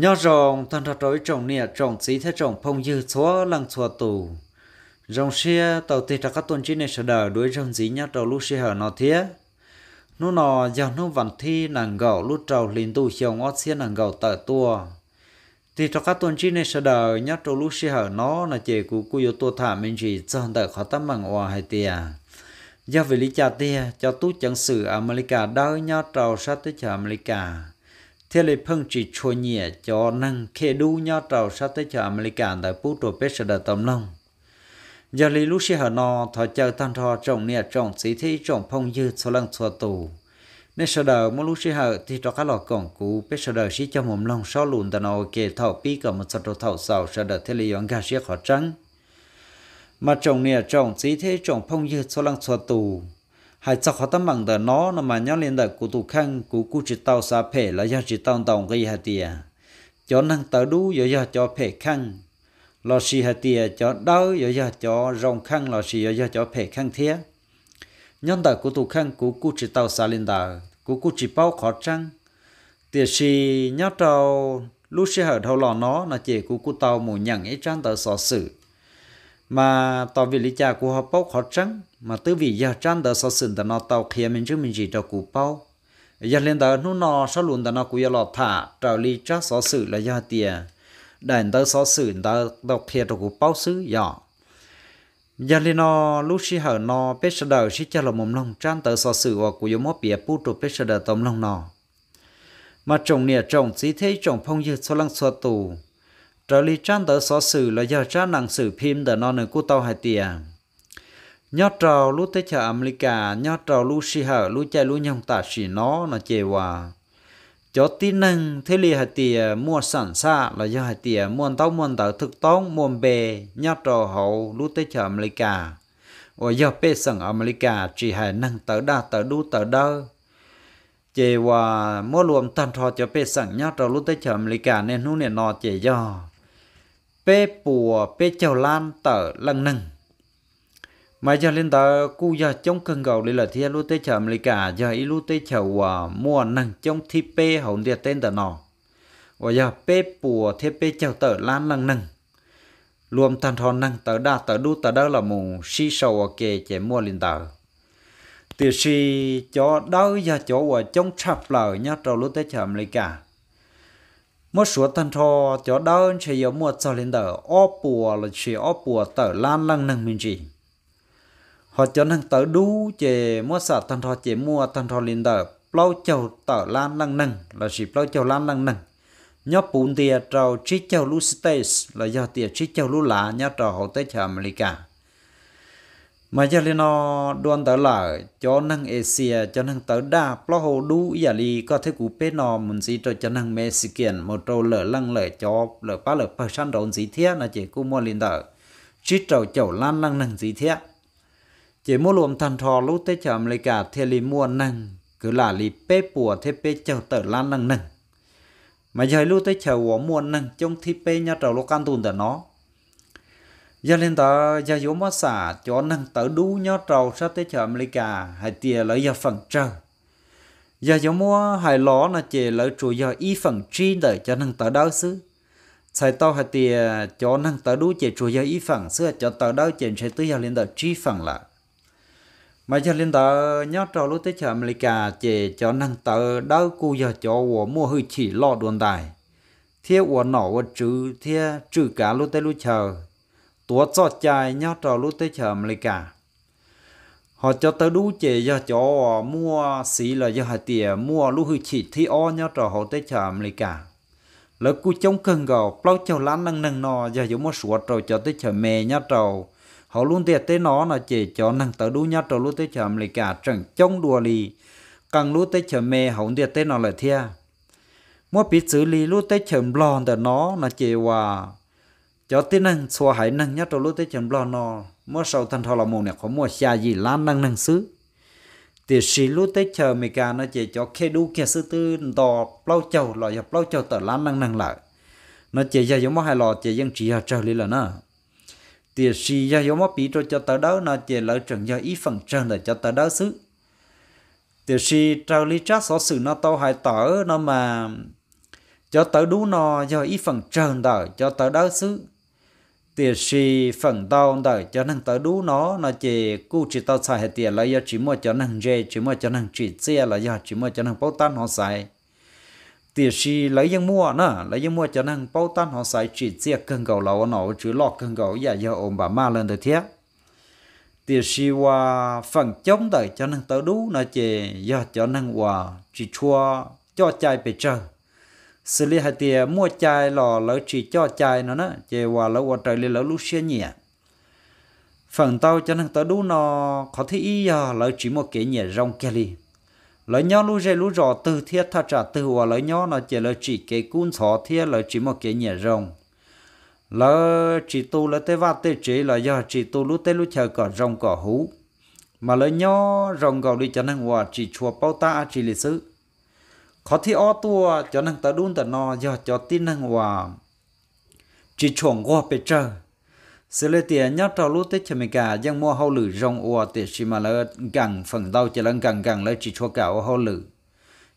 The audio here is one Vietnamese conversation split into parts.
nhớ rồng thân thật đối trọng nè trọng chí thế trọng phong dư chúa lăng chúa tù rồng xe tàu tì thật các tuần trí này sở đờ đuổi rồng dí nhá trầu lúc xe hở nọ thế nó nọ giờ nó vặn thi nàng gạo lúc trầu liền tù chiều ót xe nàng gạo tờ tua thì cho các tuần trí này sẽ đời nhá trâu lúc xe hở nó là chế của cô yếu tua thả mình chỉ cho đợi khó tâm bằng hòa hay tìa do vì lý cha tia cho tú chẳng sự America đỡ nhá trâu sát tới chờ America thế là phong chỉ chua nhẹ cho năng khe đu nhau trào sát tới cho America tại bút đồ bế sở đời tầm long giờ lý lúc xe hở nọ thọ chờ tan thọ trọng nhẹ trọng sĩ thế trọng phong dư số lăng xua tù nên sở đời mỗi lúc xe hở thì cho các lọ cổng cũ bế sở đời sĩ cho mồm lòng sau lùn tàn ồ kề thọ pi cả một đồ thọ sầu sở đời thế là yóng gà xe khó trắng mà trọng nhẹ trọng sĩ thế trọng phong dư số lăng xua tù hai chắc khó tâm bằng tờ nó nó mà nhau lên đời của tụ khăn của cụ chỉ tao xa phê là do chỉ tao tàu gây hạt tìa cho năng tờ đu do do cho phê khăn lo xì hạt tìa cho đau do do cho rong khăn lo xì do do cho phê khăn thế nhân đời của tụ khăn của cụ chỉ tao xa lên đời của cụ chỉ bao khó trăng tìa xì nhau tàu lúc xì hở đầu lò nó là chỉ của cụ tao mù nhặng ấy trang tờ sở sự mà tàu vì lý cha của họ bốc họ trắng mà tư vị giờ trang đỡ sau sừng đỡ nó tàu kia mình chứ mình chỉ đâu cụ bao giờ lên đỡ nó nó sau luôn đỡ nó cụ giờ lọt thả trào lý cha sau sự là giờ tiền đàn đỡ sau sự đỡ đọc thiệt đâu cụ bao xứ giờ giờ lên nó lúc xí hở nó biết sờ đỡ xí cha là mồm lòng trang tờ sau sự và cụ giờ mót bìa pu trụ biết sờ đỡ tôm lòng nó mà trồng nè trồng chỉ thế trồng phong như sau lăng xua tù trở lý trang tờ xó xử là do trang nặng xử phim tờ non nửa của tàu hai tìa. Nhó trò lũ tới chợ cả, nhó trò lũ xì hở lũ chạy lũ nhông tả xì nó nó chê hòa. Chó tí nâng thế lì hai tìa mua sẵn xa là do hai tìa mua tàu mua tàu thực tốn mua bề nhó trò hậu lũ tới chợ cả, Ở do bê sẵn cả chỉ hai nâng tờ đa tờ đu tờ đơ chê hòa mua luồng tàn trò cho bê sẵn nhó trò lũ tới chợ cả nên hú nè nọ chê do bê bùa bê chầu lan tờ lần nâng mà giờ lên tờ cu giờ trong cơn gầu đi là thia lu tê chờ cả giờ ý lu tê chờ uh, à, mua nâng trong thi bê hồn địa tên tờ nọ và giờ bê bùa thế bê chầu tờ lan lần nâng luôn thằng thon nâng tờ đa tờ đu tờ đó là mù si sầu kề chế mua lên tờ từ si cho đó giờ chỗ ở trong sạp lờ nhá trâu lu tê chờ cả mua số thân thọ cho đơn chỉ yếu mua cho lên đỡ ô bùa là chỉ ô bùa tờ lan lăng năng mình gì họ cho năng tờ đu chỉ mua sợ thân thọ chỉ mua thân thọ lên đỡ plau chầu tờ lan lăng năng là chỉ plau chầu lan lăng năng nhóc bún tiệt trâu chỉ chầu lu là do tiệt chỉ chầu lu lá nhớ trâu hậu tới chợ America mà giờ lên nó đoan tới là cho năng Asia cho năng tới đa plo hồ đu giờ đi có thể cụ bé nó muốn gì cho cho năng Mexican một trâu lỡ lăng lỡ cho lỡ ba lỡ ba san đồn gì thế là chỉ cụ mua lên tới chỉ trâu chầu lan lăng năng gì thế chỉ mua luôn thằng thò lúc tới chợ cả thì lì mua năng cứ là lì bé bùa thế bé chầu tới lan năng năng mà giờ lúc tới chợ của mua năng trong thi bé nhà trâu lúc ăn tuần tới nó giờ lên tờ giờ vô mà xả cho năng tờ đu nhó trầu sao tế chợ cà hay tiền lấy giờ phần trơ giờ giống mua hai ló là chỉ lấy chủ giờ y phần chi đợi cho năng tờ đau xứ sai to hay tiền cho năng tờ đu chỉ chủ giờ y phần xưa cho tờ đau chỉ sẽ tới giờ lên tờ chi phần lại mà giờ lên tờ nhó trầu lúc tế chợ cà chỉ cho năng tờ đau cu giờ cho của mua hơi chỉ lo đồn tài thiết của nọ của trừ thiết trừ cả lúc tế lúc chờ tua cho nhá trò lúc tới chờ cả họ cho tới đủ chế do cho mua xí là do hạt tiền mua lúc hư chỉ thi o nhá trò họ tới chờ cả lỡ cú chống cần gò plau cho lán nâng nâng nò giờ giống một sủa trò cho tới chờ mẹ nhá trò họ luôn tiệt tới nó là chỉ cho năng tới đủ nhá trò lúc tới chờ cả chẳng chống đùa lì càng lúc tới chờ mẹ họ tiệt tới nó là thia mua bị xử lý lúc tới chờ lon để nó là chỉ hòa cho tin năng xua hải năng nhất rồi lúc tới chấm lo nó mua sầu thân thọ là một nè có mua xa gì lan năng năng xứ thì xí lúc tới chờ mì cà nó chỉ cho khe đu khe sư tư đò lâu chầu lò dọc lâu chầu tờ lan năng năng lại nó chỉ ra giống hai lò chỉ dân chỉ chờ lý là nó thì xí ra giống bị cho cho tờ đó nó chỉ lỡ trần do ý phần trần để cho tờ đó xứ thì xí trao lý trác so sự nó tao hai tờ nó mà cho tớ đu nó do ý phần trần đời cho tớ đó xứ tiền sĩ phần tao đợi cho năng tới đủ nó nó chỉ cu chỉ tao xài hết tiền là do chỉ mua cho năng dê chỉ mua cho năng chỉ xe là do chỉ mua cho năng bao tan họ xài tiền sĩ lấy dân mua nữa lấy dân mua cho năng bao tan họ xài chỉ xe cần cầu lẩu nó chứ lọ cần cầu dạ do ôm bà ma lên tới thiết tiền sĩ qua phần chống đợi cho năng tới đủ nó chỉ do cho năng hòa chỉ chua cho chai bị trời xử lý hai tiền mua chai lò lỡ chỉ cho chai nó nó chè hòa lỡ hòa trời lỡ lúc xe nhẹ, phần tao cho nên tao đúng nó khó thể ý giờ à, lỡ chỉ một cái nhẹ rong kia li, lỡ nhau lú dây lú rò từ thiết tha trả từ hòa lỡ nhau nó chè lỡ chỉ cái cún sọ thiết lỡ chỉ một cái nhẹ rong lỡ chỉ tu lỡ tê va tê chỉ là giờ chỉ tu lú tê lú chờ cỏ rong cỏ hú mà lỡ nhau rong gầu đi cho nên hòa chỉ chùa bao ta chỉ lịch sử khó thi o tua cho năng ta đun ta no giờ cho tin năng hòa chỉ chuồng qua bề trời sự lệ tiền nhắc trò lúa tết cho mình cả dân mua hậu lử rong ua tết xí mà lỡ gần phần đầu chỉ lần gần gần lỡ chỉ chua cả hậu lử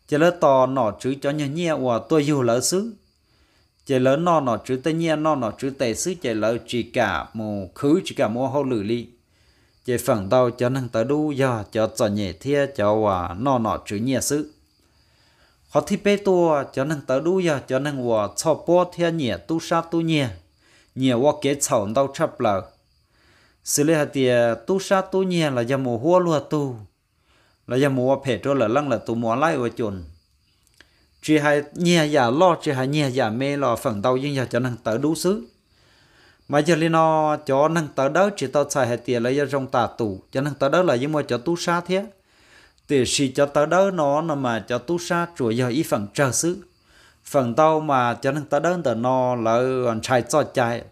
chỉ lỡ to nọ chứ cho nhà nhẹ ua tôi dù lỡ xứ chỉ lỡ nọ nọ chứ tây nhẹ nọ nọ chứ tây xứ chỉ lỡ chỉ cả mù khứ chỉ cả mua hậu lử li chỉ phần đầu cho năng ta đu giờ cho cho nhẹ thia cho ua nọ nọ chứ nhẹ xứ họ thì bê tua cho nên tớ đu giờ cho nên vợ cho bố thiên nhẹ tu sa tu nhẹ nhẹ vợ kế chậu đau chấp lợ xử lý hạt tiền tu sa tu nhẹ là giờ mùa hoa lúa tu là giờ mùa phê trôi là lăng là tu mùa lai vợ chuẩn chỉ hay nhẹ giả lo chỉ hay nhẹ giả mê lo phần đau nhưng giờ cho nên tớ đu xứ mà giờ lên nó cho nên tớ đó chỉ tao xài hạt tiền là giờ trong tà tu cho nên tớ đó là giờ mùa cho tu sa thế thì si cho tới đó nó nó mà cho tu sa chủ giờ ý phần trợ xứ phần tao mà cho nên ta đơn tờ nó là trai cho trai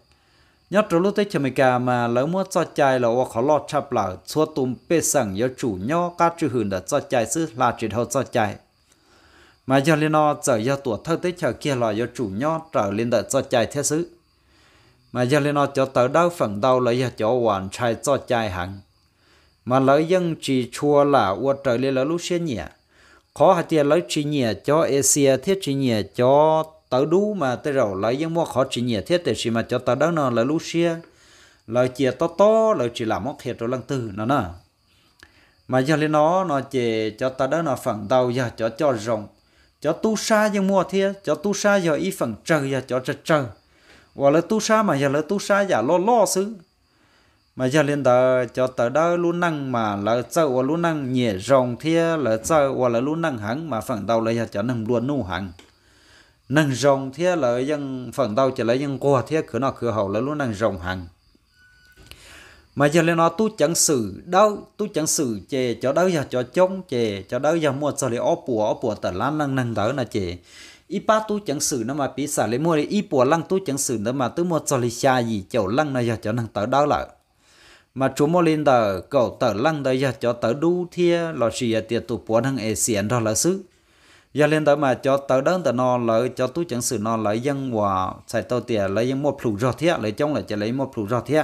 nhất rồi lúc tới chấm cả mà lỡ mua cho trai là hoặc lo chập là xua tùm bê sẵn giờ chủ nho các trừ hưởng đã cho trai xứ là chỉ thâu cho trai mà cho nên nó trở giờ tuổi thơ tới chờ kia là giờ chủ nho trở lên đợi cho trai thế xứ mà cho nên nó cho tớ đâu phần tao là giờ chỗ hoàn trai cho trai hẳn mà lợi dân chỉ chua là ua trời lên là lúc xe nhẹ à. khó hạt tiền lấy chỉ nhẹ cho E Asia thiết chỉ nhẹ à cho tớ đu mà tớ rồi lấy dân mua khó chỉ nhẹ à thiết để chỉ mà cho tớ đó nó là lúc xe lời chia to to lời chỉ làm mất hết rồi lần tư nó nè mà giờ lên nó nó chỉ cho tớ đó nó phần đầu giờ cho cho rộng cho tu sa dân mua thiết cho tu sa giờ ý phần trời giờ cho trời trời và là tu sa mà giờ là tu sa giờ lo lo xứ mà giờ lên đó cho tới đó luôn năng mà là chơi và luôn năng nhẹ rồng thế là chơi và là luôn năng hẳn mà phần đầu là cho năng luôn nu hẳn năng rồng thế là dân phần đầu chỉ là dân qua thế cửa nó cửa hậu là luôn năng rồng hẳn mà giờ lên nó tu chẳng xử đâu tu chẳng xử chè cho đâu giờ cho chống chè cho đâu giờ mua cho lấy ó bùa ó bùa tờ lan năng năng đỡ là chè ít ba tu chẳng xử nó mà bị xả lấy mua đi ít bùa lăng tu chẳng xử nó mà tu mua cho lấy xa gì chầu lăng này giờ cho năng tớ đâu lại mà chúng mô lên tờ cậu tờ lăng đấy giờ cho tờ đu thia là xì giờ tiệt tụ bỏ thằng ế xiển đó là xứ giờ lên tờ mà cho tờ đơn tờ nó lợi cho tú chẳng sự nó lợi dân hòa xài tờ tiệt lấy dân một phụ rò thia lấy trong lại cho lấy một phụ rò thia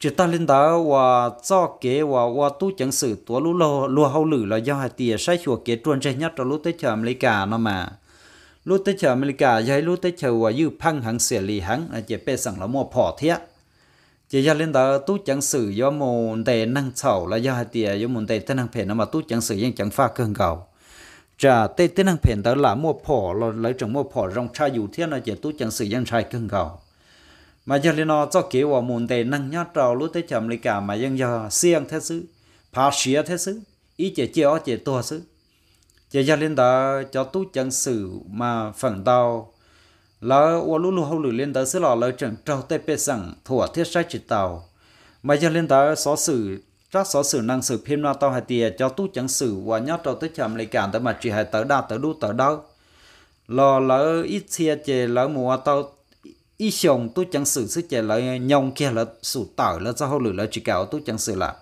chỉ ta lên tờ hòa cho kế hòa hòa tú chẳng sự tua lũ lô lúa hậu lử là do hai tiệt sai chùa kế truân chơi nhất cho lũ tới chờ lấy cả nó mà lũ tới chờ Mỹ cả giờ lũ tới chờ hòa dư phăng hàng xỉa lì hàng chỉ bê sẵn là mua phỏ thiết chỉ do linh đó tú chẳng sử do môn tề năng sầu là do tiề do môn tề tê năng phèn nó mà tú chẳng sử chẳng pha cơn gạo trả tê tê năng phèn đó là mua phỏ là lấy trong mua phỏ rong cha dù thiên là chỉ tú chẳng sử sử ยัง trai cơn gạo mà do linh nó cho kiểu vào môn tề năng nhát trầu lúa tới chậm lấy cả mà dân do siêng thế xứ phá xía thế xứ ý chỉ chiếu chỉ tua xứ chỉ do linh đó cho tú chẳng sử mà phẳng đau lỡ ô lú lú hậu lử lên tới xứ lỡ lời chẳng trâu tê bê sẵn thua thiết sách chỉ tàu mà giờ lên tới xó xử các xó xử năng xử phim na tàu hai tìa cho tu chẳng xử và nhớ trâu tới chậm lấy cản tới mà chỉ hai tới đa tới đu tới đâu lỡ lỡ ít xe chè lỡ mùa tàu ít xong tu chẳng xử xứ chè lỡ nhông kia lỡ sủ tàu lỡ ra hậu lử lỡ chỉ cào tu chẳng xử lại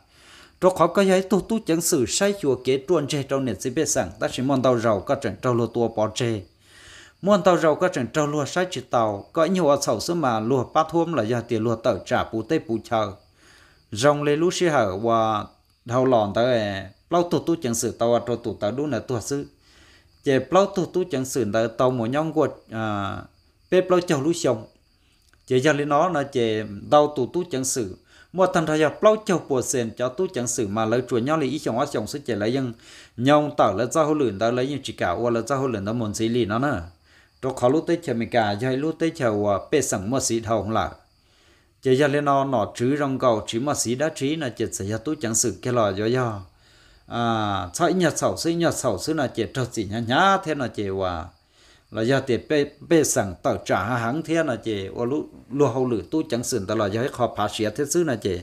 trong khó có giấy tu tu chẳng xử sai chùa kế truôn chè trong nền sẽ biết sẵn ta chỉ mong tàu giàu có chẳng trâu lô tua bỏ chè muôn tàu rau có trận trâu lúa sát chỉ tàu có nhiều ở sầu sớm mà lúa ba thuôm là do tiền lúa tàu trả phụ tây phụ chờ rong lấy lúa xí hở và đầu lòn tới lâu tụt tụ chẳng sử tàu à, trâu tụt tàu đúng là tụ sư chế lâu tụt tụ chẳng sử tàu tàu một nhóm của à bếp lâu chầu lúa sông chế giờ lấy nó là chế đầu tụt tụ chẳng sử mua thần thời gian lâu chầu bùa sen cho tụ chẳng sử mà lấy chuột nhau lấy ý chồng ở chồng sẽ chế lấy dân nhau tàu lấy ra hồ lửa tàu lấy những chỉ cả ô lấy ra hồ lửa tàu muốn gì lì nó nè cho khó lúc tới chờ mình cả dạy lúc tới chờ bê sẵn một sĩ thầu là chỉ ra lên nó nó trứ rong cầu chỉ mà sĩ đã trí là chỉ sẽ ra tú chẳng sự kia lò do do à sai sầu sư nhật sầu sư là chỉ cho sĩ nhá nhá thế là chỉ hòa là do tiền bê bê sẵn tàu trả hàng thế là chỉ ô lũ hậu lử tú chẳng sự ta là do hết khó phá xía thế sư là chỉ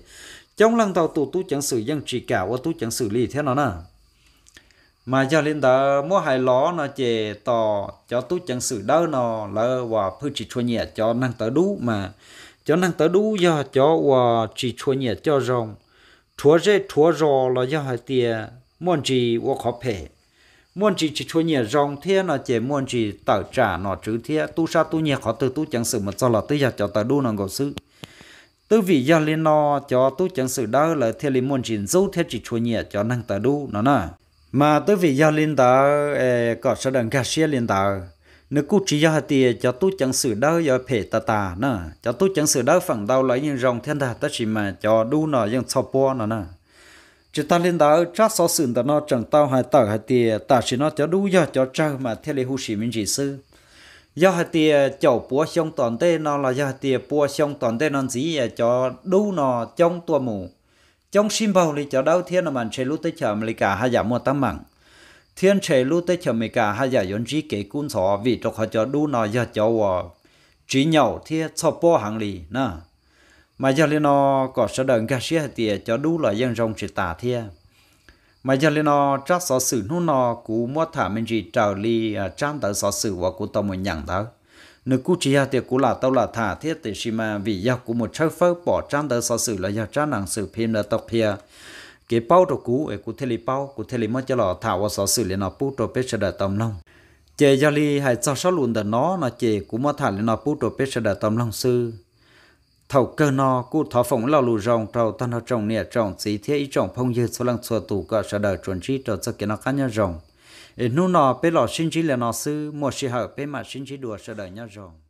trong lăng tàu tụ tú chẳng sự dân chỉ cả ô tú xử lý thế nó nè mà giờ lên đó mua hai ló nó chè tò cho tú chẳng sự đỡ nó là và phư chỉ chua nhẹ cho năng tớ đủ mà cho năng tớ đủ do cho và chỉ chua nhẹ cho rồng chúa dễ chúa rò là do hai tiền muốn chỉ và khó phê muốn chỉ chỉ chua nhẹ rồng thế nó chè muốn chỉ tờ trả nó chữ thế tu sa tu nhẹ khó từ tu chẳng sự mà cho là tôi giờ cho tớ đủ nó gò sư tư vị do lên nó cho tú chẳng sự đỡ là theo liền muốn chỉ dấu theo chỉ chua nhẹ cho năng tớ đủ nó nè mà tới vì gia liên tờ ờ, có sở đằng gà xe liên tờ nếu cú chỉ gia thì cho tôi chẳng xử đỡ giờ phê ta ta nè cho tôi chẳng xử đỡ phẳng đau lấy những rồng thiên đà ta chỉ mà cho đu nọ những sau po nọ nè chỉ ta liên tờ chắc so sự ta nó chẳng tao hai tờ hai thì ta chỉ nó cho đu giờ cho chơi mà theo lý hữu sĩ mình chỉ sư do hai thì chậu búa xong toàn tê nó là do hai thì búa xong toàn tê nó gì cho đu nọ trong tua mù trong sim bao lì cho đâu thiên là mình chế lúc tới chờ mình cả hai giả mua tấm mảng thiên chế lúc tới chờ mình cả hai giả yến chỉ kể cuốn sọ vì cho họ cho đu nó giờ cho vợ chỉ nhau thiên cho bỏ hàng lì nè mà giờ lên nó có sợ đợi cả xe thì cho đu là dân rong chỉ tả thiên mà giờ lên nó chắc sợ sự nó nó cú mua thả mình chỉ trào lì à, trang tới sợ sự và cú tao muốn nhận đó nếu cú chỉ à thì cú là tàu là thả thiết thì xí mà vì giao của một cháu phớ bỏ trang tới sau sự là giao trang nàng sự phim là tập phia cái bao đồ cú ấy cú thề li bao cú thề li mất cho lọ thả vào sau sự liền nó bút đồ bê sẽ đợi tầm long chế giao li hay cho sáu luôn đợt nó nó chế cú mất thả liền nó bút đồ bê sẽ đợi tầm long sư thầu cơ nó cú thọ phồng lao lù rồng trầu tan nó trồng nè trồng gì thế ý trồng phong dư số lăng xua tủ cả sẽ đợi chuẩn trí trâu cho cái nó cá nhân rồng nu nó bé lọ sinh chỉ là nọ sư một sự hợp bé mà sinh chỉ đùa sợ đời nhau rồi